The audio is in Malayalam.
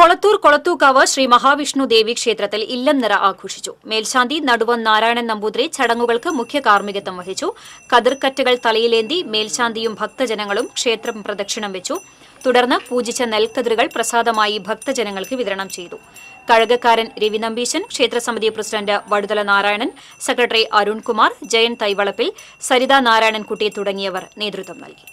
കൊളത്തൂർ കൊളത്തൂക്കാവ് ശ്രീ മഹാവിഷ്ണു ദേവി ക്ഷേത്രത്തിൽ ഇല്ലം നിറ ആഘോഷിച്ചു മേൽശാന്തി നടുവൻ നാരായണൻ നമ്പൂതിരി ചടങ്ങുകൾക്ക് മുഖ്യ കാർമ്മികത്വം വഹിച്ചു കതിർക്കറ്റുകൾ തലയിലേന്തി മേൽശാന്തിയും ഭക്തജനങ്ങളും ക്ഷേത്രം പ്രദക്ഷിണം വെച്ചു തുടർന്ന് പൂജിച്ച നെൽക്കതിരുകൾ പ്രസാദമായി ഭക്തജനങ്ങൾക്ക് വിതരണം ചെയ്തു കഴകക്കാരൻ രവി നമ്പീശൻ ക്ഷേത്രസമിതി പ്രസിഡന്റ് വടുതല നാരായണൻ സെക്രട്ടറി അരുൺകുമാർ ജയൻ തൈവളപ്പിൽ സരിതാ നാരായണൻകുട്ടി തുടങ്ങിയവർ നേതൃത്വം നൽകി